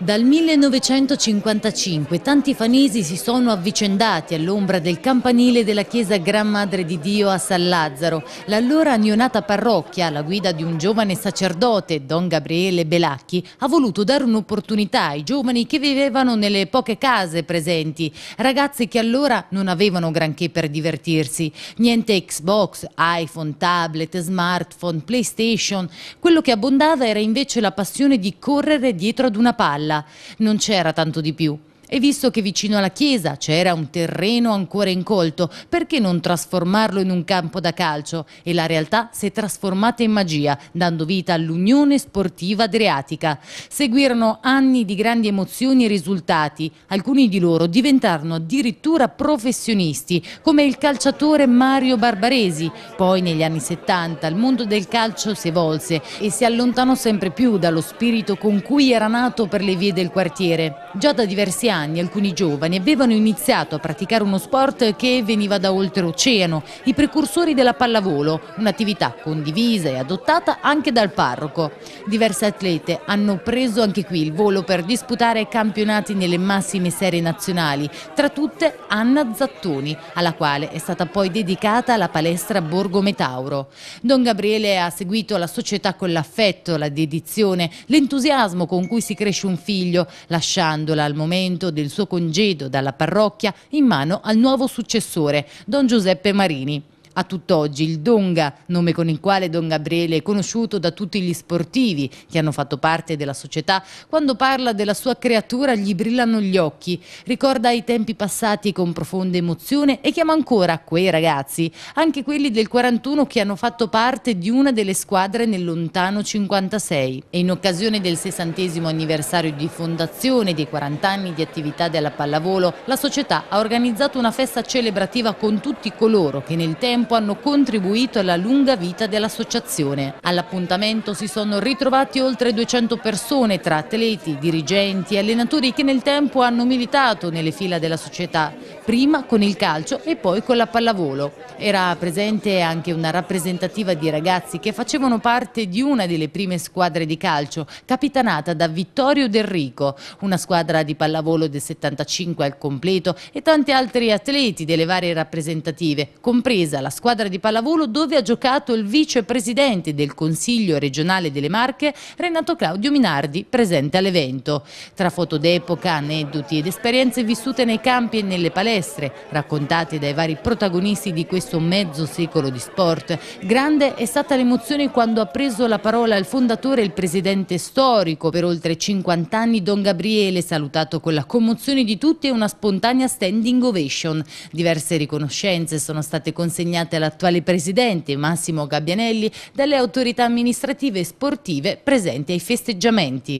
Dal 1955 tanti fanesi si sono avvicendati all'ombra del campanile della chiesa Gran Madre di Dio a San Lazzaro, l'allora neonata parrocchia alla guida di un giovane sacerdote, Don Gabriele Belacchi, ha voluto dare un'opportunità ai giovani che vivevano nelle poche case presenti, ragazzi che allora non avevano granché per divertirsi, niente Xbox, iPhone, tablet, smartphone, PlayStation, quello che abbondava era invece la passione di correre dietro ad una palla palla, non c'era tanto di più. E visto che vicino alla chiesa c'era un terreno ancora incolto, perché non trasformarlo in un campo da calcio? E la realtà si è trasformata in magia, dando vita all'Unione Sportiva Adriatica. Seguirono anni di grandi emozioni e risultati. Alcuni di loro diventarono addirittura professionisti, come il calciatore Mario Barbaresi. Poi negli anni 70 il mondo del calcio si evolse e si allontanò sempre più dallo spirito con cui era nato per le vie del quartiere. Già da diversi anni anni alcuni giovani avevano iniziato a praticare uno sport che veniva da oltreoceano, i precursori della pallavolo, un'attività condivisa e adottata anche dal parroco. Diverse atlete hanno preso anche qui il volo per disputare campionati nelle massime serie nazionali, tra tutte Anna Zattoni, alla quale è stata poi dedicata la palestra Borgo Metauro. Don Gabriele ha seguito la società con l'affetto, la dedizione, l'entusiasmo con cui si cresce un figlio, lasciandola al momento momento del suo congedo dalla parrocchia in mano al nuovo successore, don Giuseppe Marini. A tutt'oggi il Donga, nome con il quale Don Gabriele è conosciuto da tutti gli sportivi che hanno fatto parte della società, quando parla della sua creatura gli brillano gli occhi, ricorda i tempi passati con profonda emozione e chiama ancora quei ragazzi, anche quelli del 41 che hanno fatto parte di una delle squadre nel lontano 56. E in occasione del 60 anniversario di fondazione dei 40 anni di attività della pallavolo, la società ha organizzato una festa celebrativa con tutti coloro che nel tempo tempo hanno contribuito alla lunga vita dell'associazione. All'appuntamento si sono ritrovati oltre 200 persone tra atleti, dirigenti e allenatori che nel tempo hanno militato nelle fila della società, prima con il calcio e poi con la pallavolo. Era presente anche una rappresentativa di ragazzi che facevano parte di una delle prime squadre di calcio, capitanata da Vittorio Del Rico, una squadra di pallavolo del 75 al completo e tanti altri atleti delle varie rappresentative, compresa la squadra di pallavolo dove ha giocato il vicepresidente del Consiglio regionale delle Marche, Renato Claudio Minardi, presente all'evento. Tra foto d'epoca, aneddoti ed esperienze vissute nei campi e nelle palestre, raccontate dai vari protagonisti di questo mezzo secolo di sport, grande è stata l'emozione quando ha preso la parola il fondatore e il presidente storico per oltre 50 anni Don Gabriele, salutato con la commozione di tutti e una spontanea standing ovation. Diverse riconoscenze sono state consegnate consegnate all'attuale presidente Massimo Gabbianelli dalle autorità amministrative e sportive presenti ai festeggiamenti.